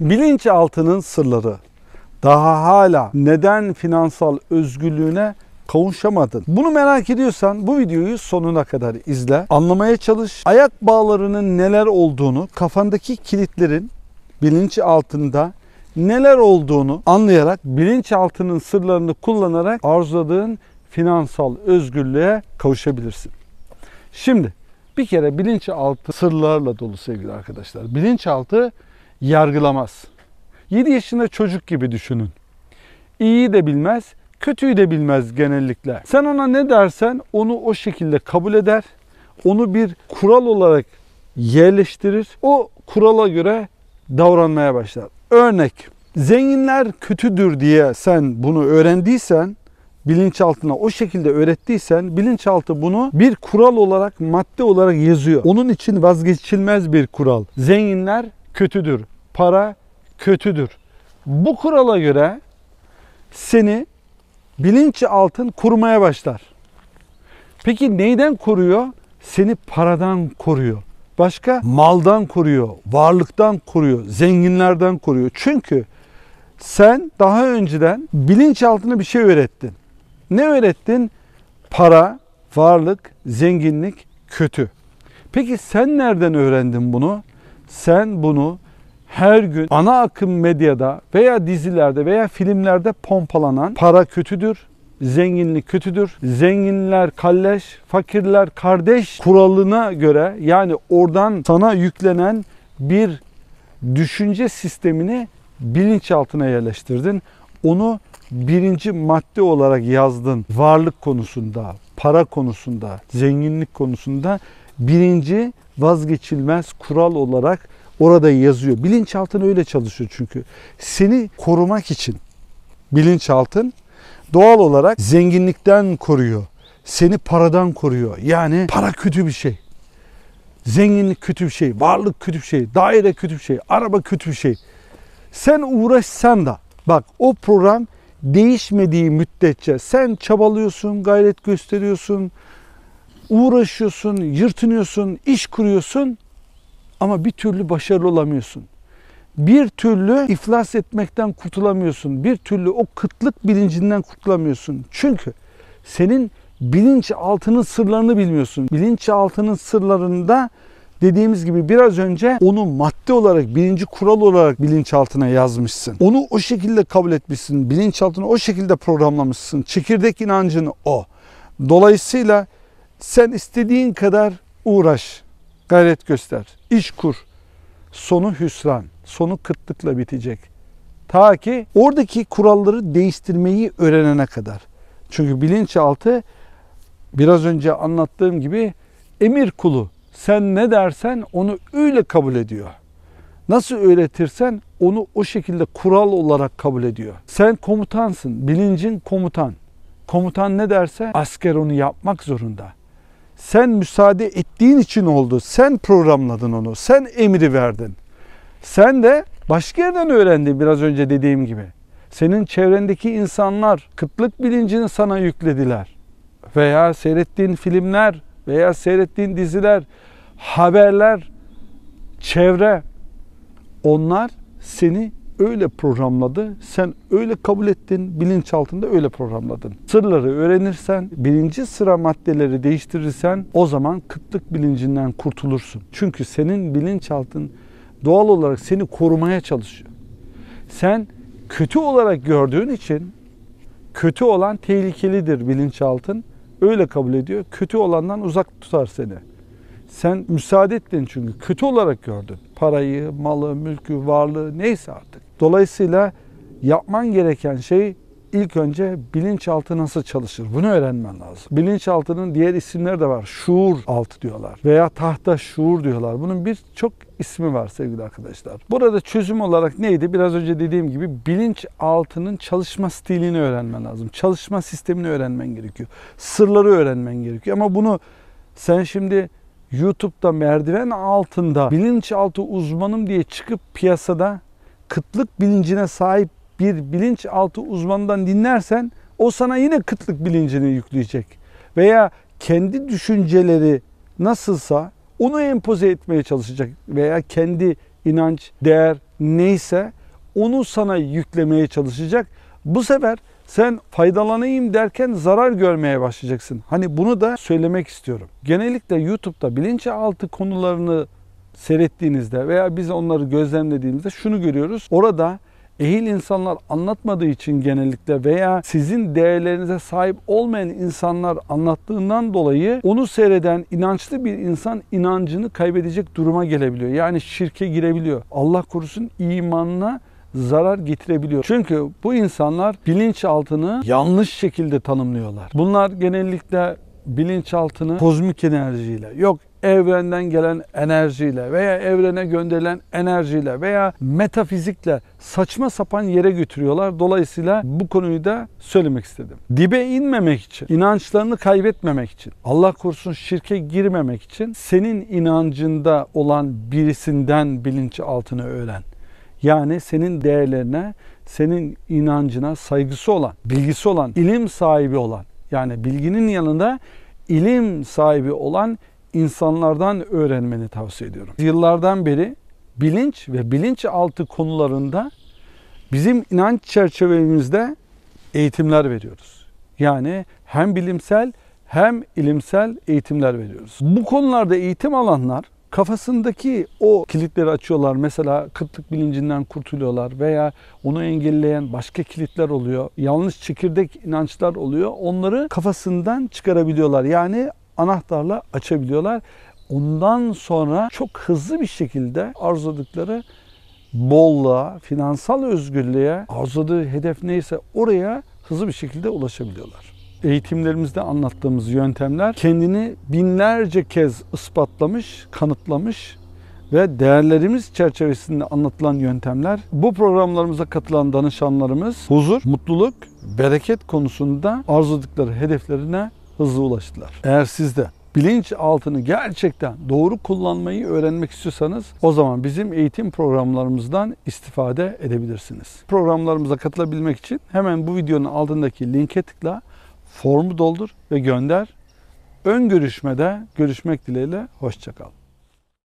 Bilinçaltının sırları. Daha hala neden finansal özgürlüğüne kavuşamadın? Bunu merak ediyorsan bu videoyu sonuna kadar izle. Anlamaya çalış. Ayak bağlarının neler olduğunu, kafandaki kilitlerin bilinç altında neler olduğunu anlayarak bilinçaltının sırlarını kullanarak arzuladığın finansal özgürlüğe kavuşabilirsin. Şimdi bir kere bilinçaltı sırlarla dolu sevgili arkadaşlar. Bilinçaltı yargılamaz. 7 yaşında çocuk gibi düşünün. İyiyi de bilmez, kötüyü de bilmez genellikle. Sen ona ne dersen onu o şekilde kabul eder. Onu bir kural olarak yerleştirir. O kurala göre davranmaya başlar. Örnek, zenginler kötüdür diye sen bunu öğrendiysen, bilinçaltına o şekilde öğrettiysen bilinçaltı bunu bir kural olarak madde olarak yazıyor. Onun için vazgeçilmez bir kural. Zenginler kötüdür para kötüdür. Bu kurala göre seni bilinç altın kurmaya başlar. Peki neyden koruyor? Seni paradan koruyor. Başka maldan koruyor, varlıktan koruyor, zenginlerden koruyor. Çünkü sen daha önceden bilinç altına bir şey öğrettin. Ne öğrettin? Para, varlık, zenginlik kötü. Peki sen nereden öğrendin bunu? Sen bunu her gün ana akım medyada veya dizilerde veya filmlerde pompalanan para kötüdür, zenginlik kötüdür. Zenginler kalleş, fakirler kardeş kuralına göre yani oradan sana yüklenen bir düşünce sistemini bilinçaltına yerleştirdin. Onu birinci madde olarak yazdın. Varlık konusunda, para konusunda, zenginlik konusunda birinci vazgeçilmez kural olarak orada yazıyor. Bilinçaltın öyle çalışıyor çünkü. Seni korumak için bilinçaltın doğal olarak zenginlikten koruyor. Seni paradan koruyor. Yani para kötü bir şey. Zenginlik kötü bir şey, varlık kötü bir şey, daire kötü bir şey, araba kötü bir şey. Sen uğraşsan da bak o program değişmediği müddetçe sen çabalıyorsun, gayret gösteriyorsun, uğraşıyorsun, yırtınıyorsun, iş kuruyorsun ama bir türlü başarılı olamıyorsun. Bir türlü iflas etmekten kurtulamıyorsun. Bir türlü o kıtlık bilincinden kurtulamıyorsun. Çünkü senin bilinç altının sırlarını bilmiyorsun. Bilinç altının sırlarında dediğimiz gibi biraz önce onu madde olarak, birinci kural olarak bilinçaltına yazmışsın. Onu o şekilde kabul etmişsin. Bilinçaltını o şekilde programlamışsın. Çekirdek inancını o. Dolayısıyla sen istediğin kadar uğraş, gayret göster iş kur. Sonu hüsran, sonu kıtlıkla bitecek. Ta ki oradaki kuralları değiştirmeyi öğrenene kadar. Çünkü bilinçaltı biraz önce anlattığım gibi emir kulu. Sen ne dersen onu öyle kabul ediyor. Nasıl öğretirsen onu o şekilde kural olarak kabul ediyor. Sen komutansın, bilincin komutan. Komutan ne derse asker onu yapmak zorunda. Sen müsaade ettiğin için oldu. Sen programladın onu. Sen emri verdin. Sen de başka yerden öğrendin biraz önce dediğim gibi. Senin çevrendeki insanlar kıtlık bilincini sana yüklediler. Veya seyrettiğin filmler veya seyrettiğin diziler, haberler, çevre onlar seni öyle programladı. Sen öyle kabul ettin. Bilinçaltında öyle programladın. Sırları öğrenirsen, birinci sıra maddeleri değiştirirsen o zaman kıtlık bilincinden kurtulursun. Çünkü senin bilinçaltın doğal olarak seni korumaya çalışıyor. Sen kötü olarak gördüğün için kötü olan tehlikelidir bilinçaltın. Öyle kabul ediyor. Kötü olandan uzak tutar seni. Sen müsaade ettin çünkü kötü olarak gördün. Parayı, malı, mülkü, varlığı neyse artık. Dolayısıyla yapman gereken şey ilk önce bilinçaltı nasıl çalışır? Bunu öğrenmen lazım. Bilinçaltının diğer isimleri de var. Şuur altı diyorlar veya tahta şuur diyorlar. Bunun birçok ismi var sevgili arkadaşlar. Burada çözüm olarak neydi? Biraz önce dediğim gibi bilinçaltının çalışma stilini öğrenmen lazım. Çalışma sistemini öğrenmen gerekiyor. Sırları öğrenmen gerekiyor. Ama bunu sen şimdi YouTube'da merdiven altında bilinçaltı uzmanım diye çıkıp piyasada kıtlık bilincine sahip bir bilinçaltı uzmanından dinlersen o sana yine kıtlık bilincini yükleyecek. Veya kendi düşünceleri nasılsa onu empoze etmeye çalışacak veya kendi inanç, değer neyse onu sana yüklemeye çalışacak. Bu sefer sen faydalanayım derken zarar görmeye başlayacaksın. Hani bunu da söylemek istiyorum. Genellikle YouTube'da bilinçaltı konularını seyrettiğinizde veya biz onları gözlemlediğimizde şunu görüyoruz. Orada ehil insanlar anlatmadığı için genellikle veya sizin değerlerinize sahip olmayan insanlar anlattığından dolayı onu seyreden inançlı bir insan inancını kaybedecek duruma gelebiliyor. Yani şirke girebiliyor. Allah korusun imanına zarar getirebiliyor. Çünkü bu insanlar bilinçaltını yanlış şekilde tanımlıyorlar. Bunlar genellikle bilinçaltını kozmik enerjiyle, yok evrenden gelen enerjiyle veya evrene gönderilen enerjiyle veya metafizikle saçma sapan yere götürüyorlar. Dolayısıyla bu konuyu da söylemek istedim. Dibe inmemek için, inançlarını kaybetmemek için, Allah korusun şirke girmemek için senin inancında olan birisinden bilinçaltını öğren. Yani senin değerlerine, senin inancına saygısı olan, bilgisi olan, ilim sahibi olan yani bilginin yanında ilim sahibi olan insanlardan öğrenmeni tavsiye ediyorum. Yıllardan beri bilinç ve bilinçaltı konularında bizim inanç çerçevemizde eğitimler veriyoruz. Yani hem bilimsel hem ilimsel eğitimler veriyoruz. Bu konularda eğitim alanlar kafasındaki o kilitleri açıyorlar. Mesela kıtlık bilincinden kurtuluyorlar veya onu engelleyen başka kilitler oluyor. Yanlış çekirdek inançlar oluyor. Onları kafasından çıkarabiliyorlar. Yani anahtarla açabiliyorlar. Ondan sonra çok hızlı bir şekilde arzuladıkları bolluğa, finansal özgürlüğe, arzuladığı hedef neyse oraya hızlı bir şekilde ulaşabiliyorlar. Eğitimlerimizde anlattığımız yöntemler kendini binlerce kez ispatlamış, kanıtlamış ve değerlerimiz çerçevesinde anlatılan yöntemler bu programlarımıza katılan danışanlarımız huzur, mutluluk, bereket konusunda arzuladıkları hedeflerine hızlı ulaştılar. Eğer siz de bilinç altını gerçekten doğru kullanmayı öğrenmek istiyorsanız o zaman bizim eğitim programlarımızdan istifade edebilirsiniz. Programlarımıza katılabilmek için hemen bu videonun altındaki linke tıkla, formu doldur ve gönder. Ön görüşmede görüşmek dileğiyle, hoşçakal.